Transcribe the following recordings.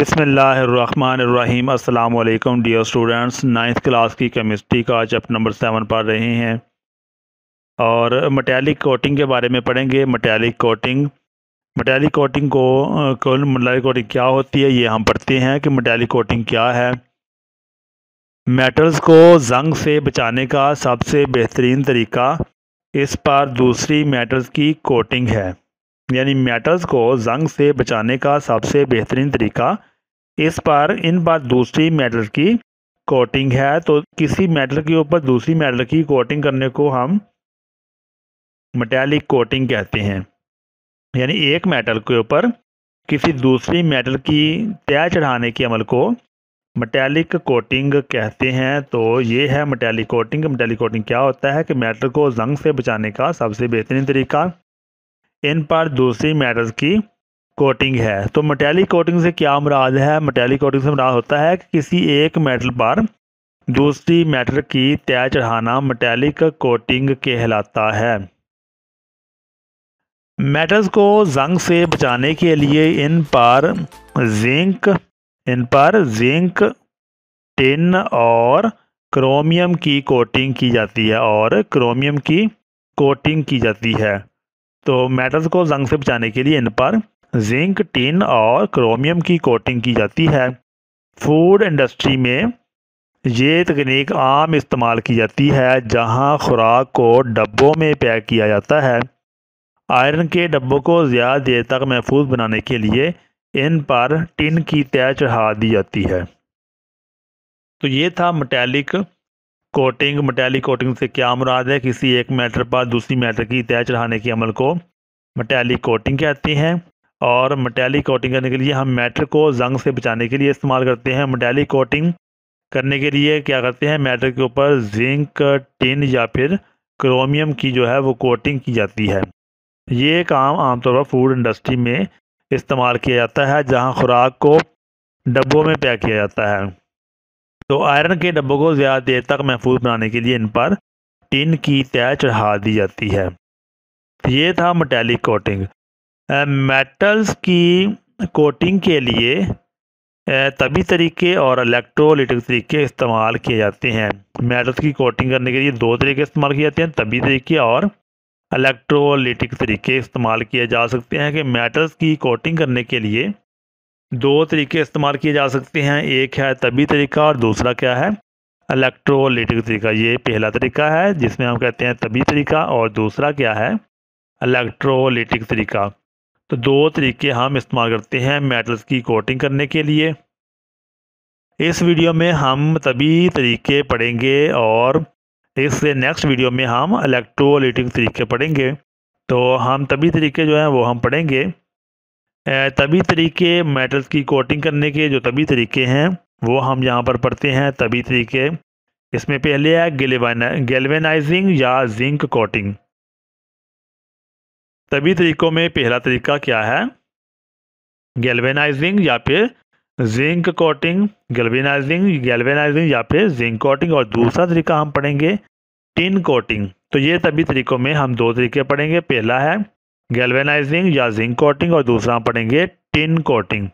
बिसमीम अल्लाम dear students ninth class की केमिस्ट्री का चैप्टर नंबर सेवन पढ़ रहे हैं और मटैलिक कोटिंग के बारे में पढ़ेंगे मटैलिक कोटिंग मटैलिक कोटिंग को मटैलिक कोटिंग क्या होती है ये हम पढ़ते हैं कि मटैलिक कोटिंग क्या है मेटल्स को जंग से बचाने का सबसे बेहतरीन तरीका इस पर दूसरी मेटल्स की कोटिंग है यानी मेटल्स को जंग से बचाने का सबसे बेहतरीन तरीका इस पर इन पर दूसरी मेटल की कोटिंग है तो किसी मेटल के ऊपर दूसरी मेटल की कोटिंग करने को हम मटैलिक कोटिंग कहते हैं यानी एक मेटल के ऊपर किसी दूसरी मेटल की तय चढ़ाने के अमल को मटैलिक कोटिंग कहते हैं तो ये है मटैलिक कोटिंग मटैलिक कोटिंग क्या होता है कि मेटल को जंग से बचाने का सबसे बेहतरीन तरीका इन पर दूसरी मेटल्स की कोटिंग है तो मटेलिक कोटिंग से क्या मुराद है मटैलिक कोटिंग से मुराद होता है कि किसी एक मेटल पर दूसरी मेटल की तय चढ़ाना मटैलिक कोटिंग कहलाता है मेटल्स को जंग से बचाने के लिए इन पर जिंक इन पर जिंक टिन और क्रोमियम की कोटिंग की जाती है और क्रोमियम की कोटिंग की जाती है तो मेटल्स को जंग से बचाने के लिए इन पर जिंक टिन और क्रोमियम की कोटिंग की जाती है फूड इंडस्ट्री में ये तकनीक आम इस्तेमाल की जाती है जहां खुराक को डब्बों में पैक किया जाता है आयरन के डब्बों को ज़्यादा देर तक महफूज बनाने के लिए इन पर टिन की तय चढ़ा दी जाती है तो ये था मटैलिक कोटिंग मटैली कोटिंग से क्या मुराद है किसी एक मैटर पर दूसरी मैटर की तय चढ़ाने के अमल को मटैली कोटिंग कहते हैं और मटैली कोटिंग करने के लिए हम मैटर को जंग से बचाने के लिए इस्तेमाल करते हैं मटैली कोटिंग करने के लिए क्या करते हैं मैटर के ऊपर जिंक टिन या फिर क्रोमियम की जो है वो कोटिंग की जाती है ये काम आमतौर पर फूड इंडस्ट्री में इस्तेमाल किया जाता है जहाँ खुराक को डब्बों में पैक किया जाता है तो आयरन के डब्बों को ज़्यादा देर तक महफूज बनाने के लिए इन पर टिन की तय चढ़ा दी जाती है ये था मेटेलिक कोटिंग मेटल्स की कोटिंग के लिए तभी तरीके और इलेक्ट्रोलिटिक तरीके इस्तेमाल किए जाते हैं मेटल्स की कोटिंग करने के लिए दो तरीके इस्तेमाल किए जाते हैं तभी तरीके और इलेक्ट्रोलिटिक तरीके इस्तेमाल किए जा सकते हैं कि मेटल्स की कोटिंग करने के लिए दो तरीके इस्तेमाल किए जा सकते हैं एक है तबी तरीका और दूसरा क्या है इलेक्ट्रोलिटिक तरीका ये पहला तरीका है जिसमें हम कहते हैं तबी तरीका और दूसरा क्या है इलेक्ट्रोलिटिक तरीका तो दो तरीके हम इस्तेमाल करते हैं मेटल्स की कोटिंग करने के लिए इस वीडियो में हम तभी तरीके पढ़ेंगे और इस नेक्स्ट वीडियो में हम इलेक्ट्रोलिटिक तरीके पढ़ेंगे तो हम तभी तरीके जो हैं वो हम पढ़ेंगे तभी तरीके मेटल्स की कोटिंग करने के जो तभी तरीके हैं वो हम यहाँ पर पढ़ते हैं तभी तरीके इसमें पहले है गेलवेनाइजिंग या जिंक कोटिंग तभी तरीकों में पहला तरीका क्या है गेलवेनाइजिंग या फिर जिंक कोटिंग गैल्वेनाइजिंग गेलवेनाइजिंग या फिर जिंक कोटिंग और दूसरा तरीका हम पढ़ेंगे टिन कोटिंग तो ये तभी तरीकों में हम दो तरीके पढ़ेंगे पहला है गैल्वेनाइजिंग या जिंक कोटिंग और दूसरा पढ़ेंगे टिन कोटिंग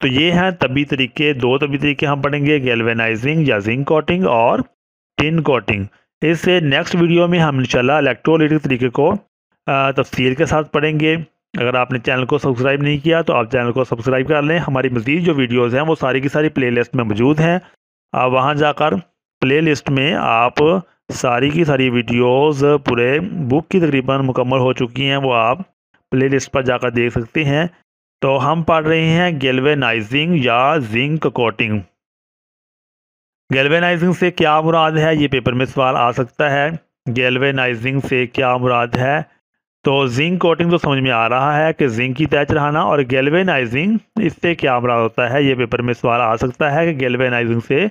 तो ये हैं तभी तरीके दो तभी तरीके हम पढ़ेंगे गैल्वेनाइजिंग या जिंक कोटिंग और टिन कोटिंग इससे नेक्स्ट वीडियो में हम इंशाल्लाह इलेक्ट्रोलिटिक तरीके को तफसील के साथ पढ़ेंगे अगर आपने चैनल को सब्सक्राइब नहीं किया तो आप चैनल को सब्सक्राइब कर लें हमारी मज़ीद जो वीडियोज़ हैं वो सारी की सारी लिस्ट में मौजूद हैं आप वहाँ जाकर लिस्ट में आप सारी की सारी वीडियोस पूरे बुक की तकरीबन मुकम्मल हो चुकी हैं वो आप प्लेलिस्ट पर जाकर देख सकते हैं तो हम पढ़ रहे हैं गेलवेनाइजिंग या जिंक कोटिंग गेलवेनाइजिंग से क्या मुराद है ये पेपर में सवाल आ सकता है गेलवेनाइजिंग से क्या मुराद है तो जिंक कोटिंग तो समझ में आ रहा है कि जिंक की तैच रहना और गेलवेनाइजिंग इससे क्या मुराद होता है ये पेपर में सवाल आ सकता है कि गेलवेनाइजिंग से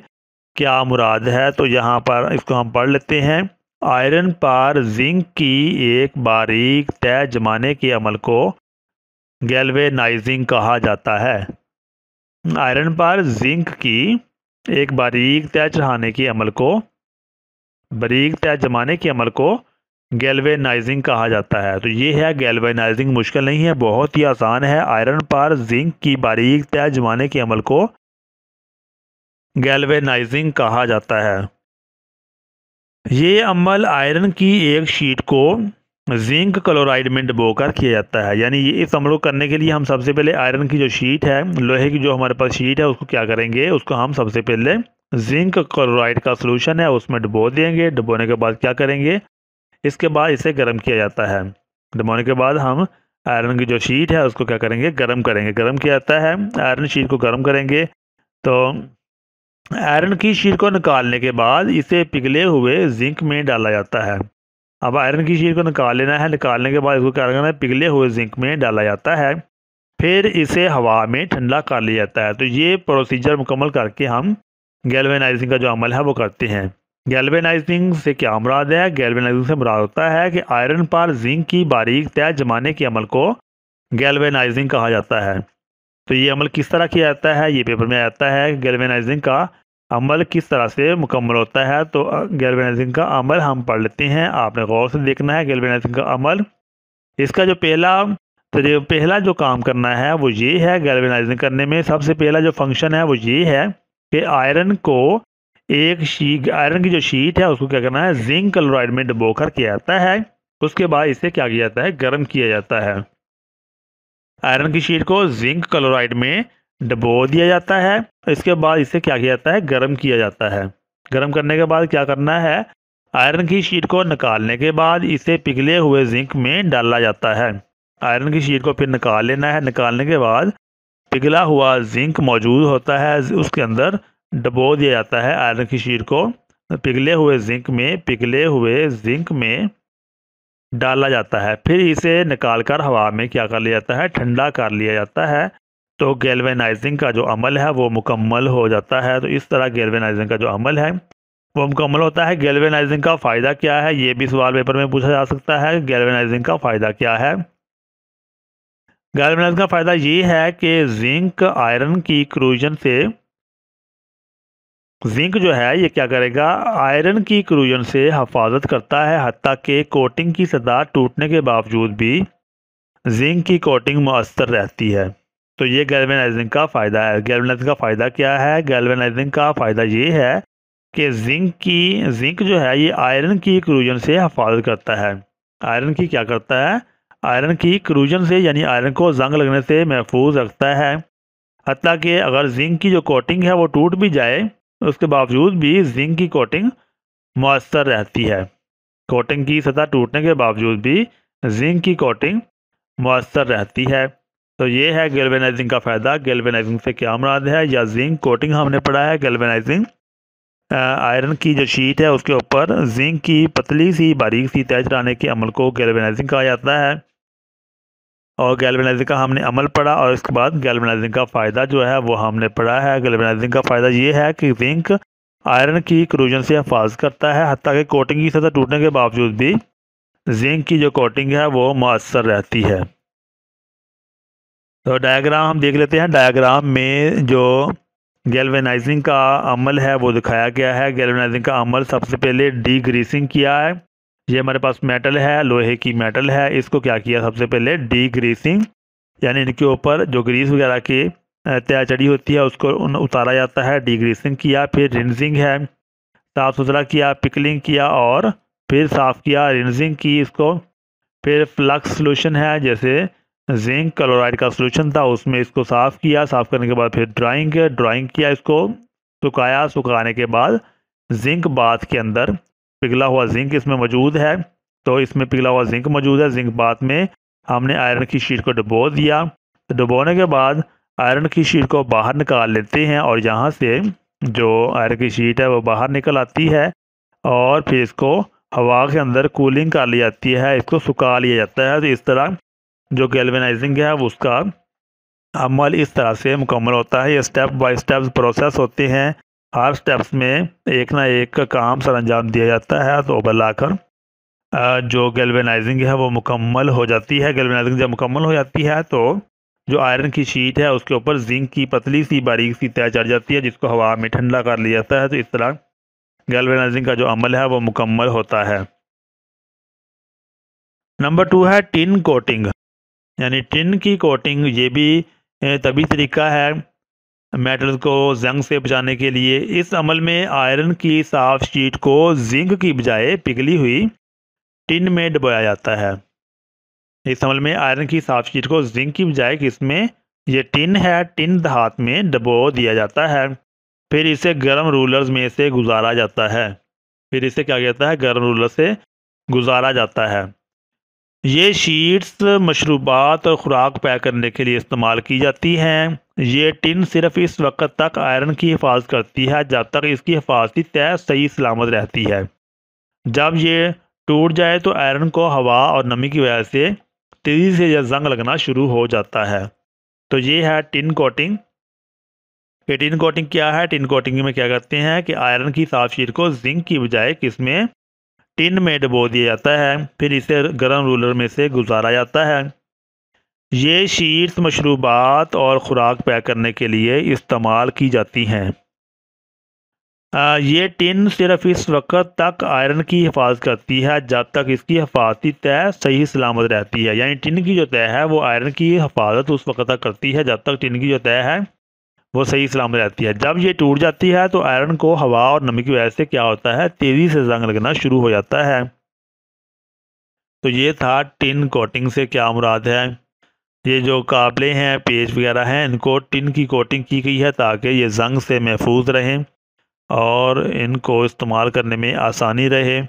क्या मुराद है तो यहाँ पर इसको हम पढ़ लेते हैं आयरन पर जिंक की एक बारीक तय जमाने के अमल को गैल्वेनाइजिंग कहा जाता है आयरन पर जिंक की एक बारीक तय चढ़ाने के अमल को बारीक तय जमाने के अमल को गैल्वेनाइजिंग कहा जाता है तो ये है गैल्वेनाइजिंग मुश्किल नहीं है बहुत ही आसान है आयरन पर जिंक की बारीक तय जमाने के अमल को गैल्वेनाइजिंग कहा जाता है ये अमल आयरन की एक शीट को जिंक क्लोराइड में कर किया जाता है यानी ये इस अमल को करने के लिए हम सबसे पहले आयरन की जो शीट है लोहे की जो हमारे पास शीट है उसको क्या करेंगे उसको हम सबसे पहले जिंक क्लोराइड का सोलूशन है उसमें डुबो देंगे डुबोने के बाद क्या करेंगे इसके बाद इसे गर्म किया जाता है डुबोने के बाद हम आयरन की जो शीट है उसको क्या करेंगे गर्म करेंगे गर्म किया जाता है आयरन शीट को गर्म करेंगे तो आयरन की शीट को निकालने के बाद इसे पिघले हुए जिंक में डाला जाता है अब आयरन की शीट को निकाल लेना है निकालने के बाद इसको क्या करना है पिघले हुए जिंक में डाला जाता है फिर इसे हवा में ठंडा कर लिया जाता है तो ये प्रोसीजर मुकम्मल करके हम गैल्वेनाइजिंग का जो अमल है वो करते हैं गैल्वेनाइजिंग से क्या मुराद है गैल्वेनाइजिंग से मुराद होता है कि आयरन पर जिंक की बारीक तय जमाने के अमल को गैल्वेनाइजिंग कहा जाता है तो ये अमल किस तरह किया जाता है ये पेपर में आता है गैल्वेनाइजिंग का अमल किस तरह से मुकम्मल होता है तो गैल्वेनाइजिंग का अमल हम पढ़ लेते हैं आपने गौर से देखना है गैल्वेनाइजिंग का अमल इसका जो पहला तो पहला जो काम करना है वो ये है गैल्वेनाइजिंग करने में सबसे पहला जो फंक्शन है वो ये है कि आयरन को एक शीट आयरन की जो शीट है उसको क्या करना है जिंक क्लोराइड में डबोकर किया जाता है उसके बाद इसे क्या किया जाता है गर्म किया जाता है आयरन की शीट को जिंक क्लोराइड में डबो दिया जाता है इसके बाद इसे क्या किया जाता है गर्म किया जाता है गर्म करने के बाद क्या करना है आयरन की शीट को निकालने के बाद इसे पिघले हुए जिंक में डाला जाता है आयरन की शीट को फिर निकाल लेना है निकालने के बाद पिघला हुआ जिंक मौजूद होता है उसके अंदर डबो दिया जाता है आयरन की शीट को पिघले हुए जिंक में पिघले हुए जिंक में डाला जाता है फिर इसे निकालकर हवा में क्या कर लिया जाता है ठंडा कर लिया जाता है तो गैल्वेनाइजिंग का जो अमल है वो मुकम्मल हो जाता है तो इस तरह गैल्वेनाइजिंग का जो अमल है वो मुकम्मल होता है गैल्वेनाइजिंग का फ़ायदा क्या है ये भी सवाल पेपर में पूछा जा सकता है गैल्वेनाइजिंग का फ़ायदा क्या है गैल्वेनाइजिंग का फ़ायदा ये है कि जिंक आयरन की क्रूजन से जिंक जो है ये क्या करेगा आयरन की क्रूजन से हफाजत करता है हती के कोटिंग की सतह टूटने के बावजूद भी जिंक की कोटिंग मअसर रहती है तो ये गैल्वेनाइजिंग का फ़ायदा है गैल्वेनाइजिंग का फ़ायदा क्या है गैल्वेनाइजिंग का फ़ायदा ये है कि जिंक की जिंक जो है ये आयरन की क्रूजन से हफाजत करता है आयरन की क्या करता है आयरन की क्रूजन से यानी आयरन को जंग लगने से महफूज रखता है हती कि अगर जिंक की जो कोटिंग है वो टूट भी जाए उसके बावजूद भी जिंक की कोटिंग मौसर रहती है कोटिंग की सतह टूटने के बावजूद भी जिंक की कोटिंग मौसर रहती है तो ये है गेलवेनाइजिंग का फ़ायदा गेलवेनाइजिंग से क्या मुराद है या जिंक कोटिंग हमने पढ़ा है गेलवेनाइजिंग आयरन की जो शीट है उसके ऊपर जिंक की पतली सी बारीक सी तय चढ़ाने के अमल को गेलवेनाइजिंग कहा जाता है और गैल्बनाइजिंग का हमने अमल पढ़ा और इसके बाद गैल्बनाइजिंग का फ़ायदा जो है वो हमने पढ़ा है गैल्बनाइजिंग का फ़ायदा ये है कि जिंक आयरन की क्रूजन से हफाज करता है हती कि कोटिंग की सतह टूटने के बावजूद भी जिंक की जो कोटिंग है वो मौसर रहती है तो डायग्राम हम देख लेते हैं डायग्राम में जो गैल्वेनाइजिंग का अमल है वो दिखाया गया है गैल्वेनाइजिंग का अमल सबसे पहले डी ग्रीसिंग किया है ये हमारे पास मेटल है लोहे की मेटल है इसको क्या किया सबसे पहले डी ग्रीसिंग यानी इनके ऊपर जो ग्रीस वगैरह की तय चढ़ी होती है उसको उन उतारा जाता है डिग्रीसिंग किया फिर रिंजिंग है साफ़ सुथरा किया पिकलिंग किया और फिर साफ़ किया रिंजिंग की इसको फिर फ्लक्स सोल्यूशन है जैसे जिंक क्लोराइड का सोल्यूशन था उसमें इसको साफ़ किया साफ़ करने के बाद फिर ड्राइंग ड्राइंग किया इसको सुखाया सुखाने के बाद जिंक बाथ के अंदर पिघला हुआ जिंक इसमें मौजूद है तो इसमें पिघला हुआ जिंक मौजूद है जिंक बाद में हमने आयरन की शीट को डुबो दिया तो डुबोने के बाद आयरन की शीट को बाहर निकाल लेते हैं और यहाँ से जो आयरन की शीट है वो बाहर निकल आती है और फिर इसको हवा के अंदर कूलिंग कर ली जाती है इसको सुखा लिया जाता है तो इस तरह जो गैल्वेनाइजिंग है उसका अमल इस तरह से मुकम्मल होता है ये स्टेप बाय स्टेप प्रोसेस होते हैं हर स्टेप्स में एक ना एक काम सर अंजाम दिया जाता है तो उबल आकर जो गेलवेनाइजिंग है वो मुकम्मल हो जाती है गेलवेनाइजिंग जब मुकम्मल हो जाती है तो जो आयरन की शीट है उसके ऊपर जिंक की पतली सी बारीक सी तय चढ़ जाती है जिसको हवा में ठंडा कर लिया जाता है तो इस तरह गेलवेनाइजिंग का जो अमल है वो मुकम्मल होता है नंबर टू है टिन कोटिंग यानी टिन की कोटिंग ये भी तभी तरीका है मेटल्स को जंग से बचाने के लिए इस अमल में आयरन की साफ शीट को जिंक की बजाय पिघली हुई टिन में डबोया जाता है इस अमल में आयरन की साफ शीट को जिंक की बजाय किसमें यह टिन है टिन धात में डबो दिया जाता है फिर इसे गर्म रूलर्स में से गुजारा जाता है फिर इसे क्या कहता है गर्म रूलर से गुजारा जाता है ये शीट्स मशरूबात और ख़ुराक पैक करने के लिए इस्तेमाल की जाती हैं ये टिन सिर्फ इस वक्त तक आयरन की हिफाजत करती है जब तक इसकी हिफाजती तय सही सलामत रहती है जब ये टूट जाए तो आयरन को हवा और नमी की वजह से तेज़ी से यह जंग लगना शुरू हो जाता है तो ये है टिन कोटिंग ये टिन कोटिंग क्या है टिन कोटिंग में क्या करते हैं कि आयरन की साफ शीट को जिंक की बजाय किस में टिन में डबो दिया जाता है फिर इसे गर्म रोलर में से गुजारा जाता है ये शीट्स मशरूबात और ख़ुराक पैक करने के लिए इस्तेमाल की जाती हैं ये टिन सिर्फ इस वक्त तक आयरन की हिफाजत करती है जब तक इसकी हफाजती तय सही सलामत रहती है यानी टिन की जो तय है वो आयरन की हिफाजत उस वक्त तक करती है जब तक टिन की जो तय है वो सही सलाम रहती है जब ये टूट जाती है तो आयरन को हवा और नमी की वजह से क्या होता है तेज़ी से जंग लगना शुरू हो जाता है तो ये था टिन कोटिंग से क्या मुराद है ये जो काबले हैं पेज वगैरह हैं इनको टिन की कोटिंग की गई है ताकि ये जंग से महफूज रहें और इनको इस्तेमाल करने में आसानी रहे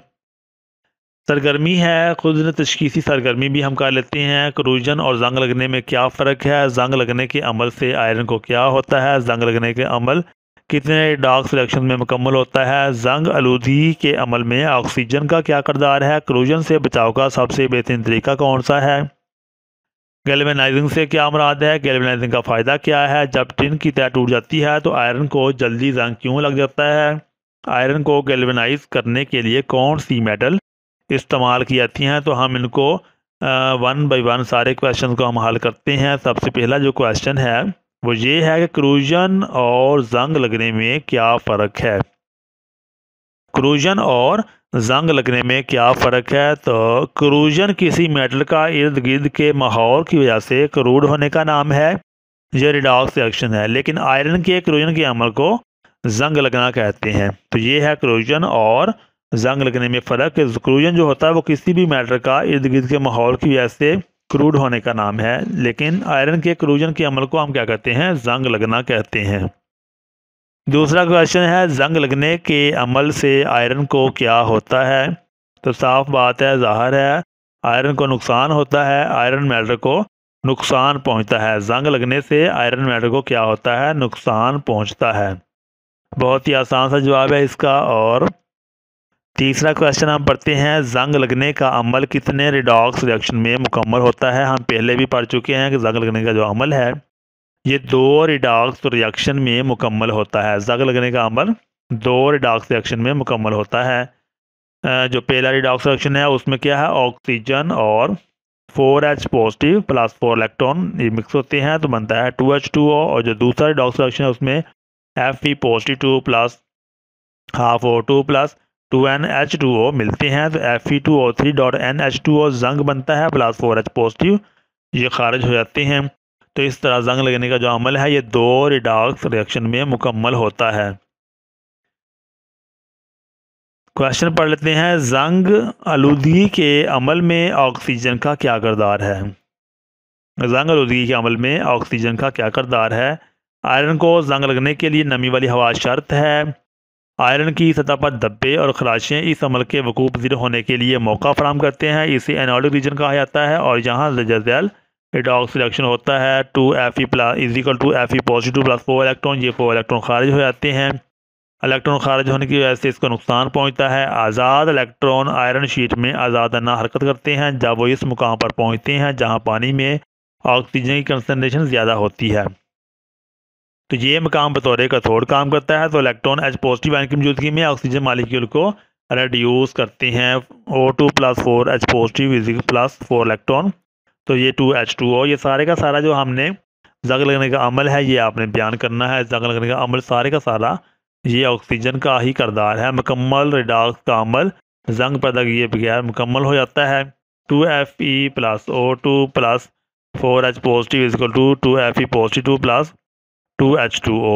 सरगर्मी है खुद तशखीसी सरगर्मी भी हम कर लेते हैं क्रूजन और जंग लगने में क्या फ़र्क है जंग लगने के अमल से आयरन को क्या होता है जंग लगने के अमल कितने डार्क सिलेक्शन में मुकम्मल होता है जंग आलूदगी के अमल में ऑक्सीजन का क्या करदार है क्रूजन से बचाव का सबसे बेहतरीन तरीका कौन सा है गेलवेनाइजिंग से क्या मराद है गेलवेनाइजिंग का फ़ायदा क्या है जब टिन की तय टूट जाती है तो आयरन को जल्दी जंग क्यों लग जाता है आयरन को गेलवेनाइज करने के लिए कौन सी मेटल इस्तेमाल की जाती हैं तो हम इनको वन बाई वन सारे क्वेश्चन को हम हल करते हैं सबसे पहला जो क्वेश्चन है वो ये है कि क्रूजन और जंग लगने में क्या फ़र्क है क्रूजन और जंग लगने में क्या फ़र्क है तो क्रूजन किसी मेटल का इर्द गिर्द के माहौल की वजह से क्रूड होने का नाम है यह रिडॉक्स रिएक्शन है लेकिन आयरन के क्रूजन के अमल को जंग लगना कहते हैं तो ये है क्रूजन और जंग लगने में फ़र्क क्रूजन जो होता है वो किसी भी मैटर का इर्द गिर्द के माहौल की वजह से क्रूड होने का नाम है लेकिन आयरन के क्रूजन के अमल को हम क्या कहते हैं जंग लगना कहते हैं दूसरा क्वेश्चन है जंग लगने के अमल से आयरन को क्या होता है तो साफ बात है ज़ाहर है आयरन को नुकसान होता है आयरन मैटर को नुकसान पहुंचता है जंग लगने से आयरन मैटर को क्या होता है नुकसान पहुंचता है बहुत ही आसान सा जवाब है इसका और तीसरा क्वेश्चन हम पढ़ते हैं जंग लगने का अमल कितने रिडॉक्स रिएक्शन में मुकम्मल होता है हम पहले भी पढ़ चुके हैं कि जंग लगने का जो अमल है ये दो रिडॉक्स रिएक्शन में मुकम्मल होता है जंग लगने का अमल दो रिडॉक्स रिएक्शन में मुकम्मल होता है जो पहला रिडॉक्स रिएक्शन है उसमें क्या है ऑक्सीजन और four H positive plus four electron ये मिक्स होते हैं तो बनता है टू एच टू ओ और जो दूसरा रिडॉक्स रिएक्शन है उसमें F E positive two plus half O two plus two N H two O मिलते हैं तो F E two O three dot N H two O जंग बनता है प्लस फोर एच पॉजिटिव ये खारिज हो जाते हैं तो इस तरह जंग लगने का जो अमल है ये दो रिडाक्स रिएक्शन में मुकम्मल होता है क्वेश्चन पढ़ लेते हैं जंग आलूदगी के अमल में ऑक्सीजन का क्या करदार है जंग आलूदगी के अमल में ऑक्सीजन का क्या करदार है आयरन को जंग लगने के लिए नमी वाली हवा शर्त है आयरन की सतह पर धब्बे और खराशें इस अमल के वकूब पजीर होने के लिए मौका फराम करते हैं इसे एनोडिक रीजन कहा जाता है और यहाँ जजैल एडॉक्स रिएक्शन होता है टू एफ ई प्लस इजिकल two F E positive plus four electron ये फोर इलेक्ट्रॉन खारिज हो जाते हैं इलेक्ट्रॉन खारिज होने की वजह से इसको नुकसान पहुँचता है आज़ाद इलेक्ट्रॉन आयरन शीट में आज़ादाना हरकत करते हैं जब वो इस मुकाम पर पहुँचते हैं जहाँ पानी में ऑक्सीजन की कंसनट्रेशन ज़्यादा होती है तो ये मकाम का कथोड़ काम करता है तो इलेक्ट्रॉन एच पॉजिटिव आयन की मौजूदगी में ऑक्सीजन मालिक्यूल को रेड्यूस करती हैं O two plus four H positive इजिक प्लस फोर इलेक्ट्रॉन तो ये टू एच टू ओ ये सारे का सारा जो हमने जंग लगने का अमल है ये आपने बयान करना है जंग लगने का अमल सारे का सारा ये ऑक्सीजन का ही करदार है मुकम्मल रिडॉक्स का अमल जंग पैदा किए बगैर मुकम्मल हो जाता है two F E plus O two plus four H positive इजकल two two F E positive two plus two H two O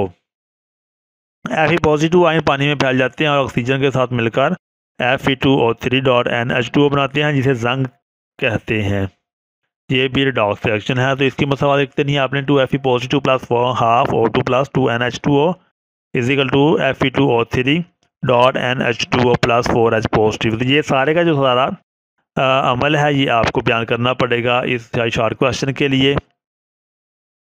F E positive ion पानी में फैल जाते हैं और ऑक्सीजन के साथ मिलकर F E two O three dot N H two O बनाते हैं जिसे जंग कहते हैं ये भी रिडॉक्स रिएक्शन है तो इसकी मसवा देखते नहीं आपने two F E positive plus four half O two plus two N H two O equal two F E two O three dot N H two O plus four H positive तो ये सारे का जो सारा आ, अमल है ये आपको बयान करना पड़ेगा इस शॉर्ट क्वेश्चन के लिए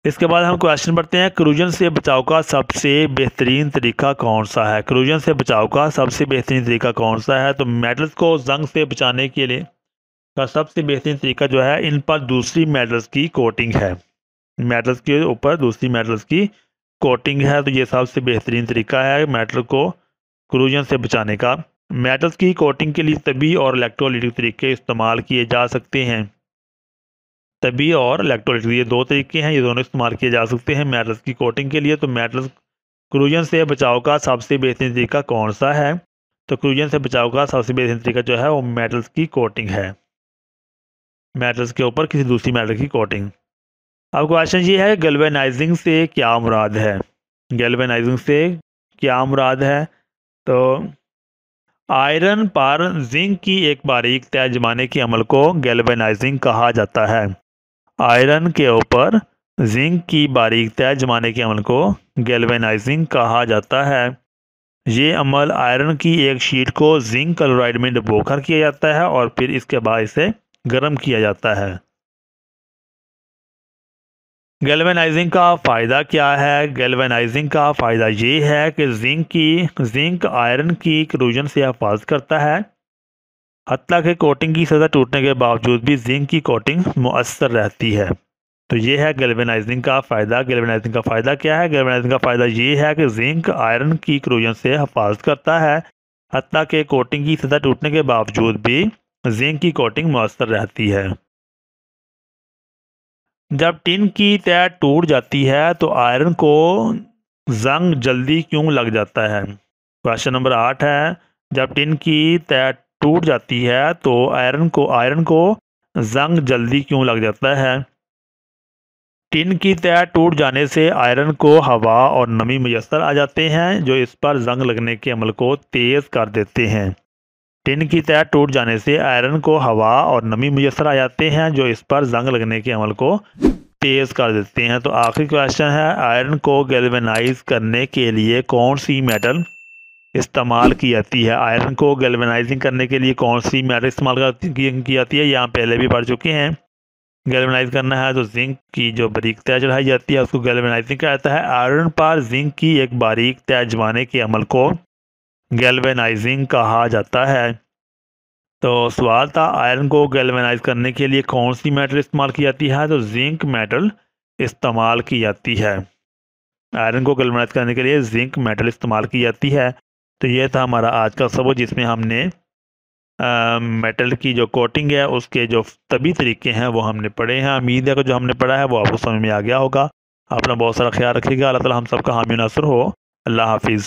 इसके बाद हम क्वेश्चन पढ़ते हैं क्रूजन से बचाव का सबसे बेहतरीन तरीका कौन सा है क्रूजन से बचाव का सबसे बेहतरीन तरीका कौन सा है तो मेडल्स को जंग से बचाने के लिए का सबसे बेहतरीन तरीका जो है इन पर दूसरी मेडल्स की कोटिंग है मेडल्स के ऊपर दूसरी मेडल्स की कोटिंग है तो ये सबसे बेहतरीन तरीका है मेटल को क्रूजन से बचाने का मेटल्स की कोटिंग के लिए तभी और इलेक्ट्रोलिटिक तरीके इस्तेमाल किए जा सकते हैं तभी और इलेक्ट्रोलिट तो ये दो तरीके हैं ये दोनों इस्तेमाल किए जा सकते हैं मेटल्स की कोटिंग के लिए तो मेटल्स क्रूजन से बचाव का सबसे बेहतरीन तरीका कौन सा है तो क्रूजन से बचाव का सबसे बेहतरीन तरीका जो है वो मेटल्स की कोटिंग है मेटल्स के ऊपर किसी दूसरी मेटल की कोटिंग अब क्वेश्चन ये है गल्वेनाइजिंग से क्या मुराद है गल्वेनाइजिंग से क्या मुराद है तो आयरन पर जिंक की एक बारीक तय जमाने के अमल को गैल्वेनाइजिंग कहा जाता है आयरन के ऊपर जिंक की बारीक तय जमाने के अमल को गैल्वेनाइजिंग कहा जाता है ये अमल आयरन की एक शीट को जिंक क्लोराइड में डुबोकर किया जाता है और फिर इसके बाद इसे गर्म किया जाता है गैल्वेनाइजिंग का फ़ायदा क्या है गैल्वेनाइजिंग का फ़ायदा ये है कि जिंक की जिंक आयरन की क्रूजन से हफाज करता है हत्या के कोटिंग की सज़ा टूटने के बावजूद भी जिंक की कोटिंग मؤसर रहती है तो ये है गलवेनाइजिंग का फ़ायदा गलवेनाइजिंग का फ़ायदा क्या है गलवेनाइजिंग का फ़ायदा ये है कि जिंक आयरन की क्रोजन से हफाजत करता है हती के कोटिंग की सज़ा टूटने के बावजूद भी जिंक की कोटिंग मؤसर रहती है जब टिन की तय टूट जाती है तो आयरन को जंग जल्दी क्यों लग जाता है क्वेश्चन नंबर आठ है जब टिन की तय टूट जाती है तो आयरन को आयरन को जंग जल्दी क्यों लग जाता है टिन की तय टूट जाने से आयरन को हवा और नमी मैसर आ जाते हैं जो इस पर जंग लगने के अमल को तेज़ कर देते हैं टिन की तय टूट जाने से आयरन को हवा और नमी मैसर आ जाते हैं जो इस पर जंग लगने के अमल को तेज़ कर देते हैं तो आखिरी क्वेश्चन है आयरन को गैल्वेनाइज करने के लिए कौन सी मेटल इस्तेमाल की जाती है आयरन को गैल्वेनाइजिंग करने के लिए कौन सी मेटल इस्तेमाल की जाती है यहाँ पहले भी पढ़ चुके हैं गैल्वेनाइज करना है तो जिंक की जो बारीक तय चढ़ाई जाती है उसको गैल्वेनाइजिंग कहा जाता है आयरन पर जिंक की एक बारीक तय जमाने के अमल को गैल्वेनाइजिंग कहा जाता है तो सवाल था आयरन को गैल्वेनाइज करने के लिए कौन सी मेटल इस्तेमाल की जाती है तो जिंक मेटल इस्तेमाल की जाती है आयरन को गैल्वेनाइज करने के लिए जिंक मेटल इस्तेमाल की जाती है तो ये था हमारा आज का सबक जिसमें हमने मेटल की जो कोटिंग है उसके जो तभी तरीके हैं वो हमने पढ़े हैं उम्मीद है कि जो हमने पढ़ा है वो आपको समझ में आ गया होगा अपना बहुत सारा ख्याल रखिएगा अल्लाह ताला हम सबका हामी नसर हो अल्लाह हाफिज़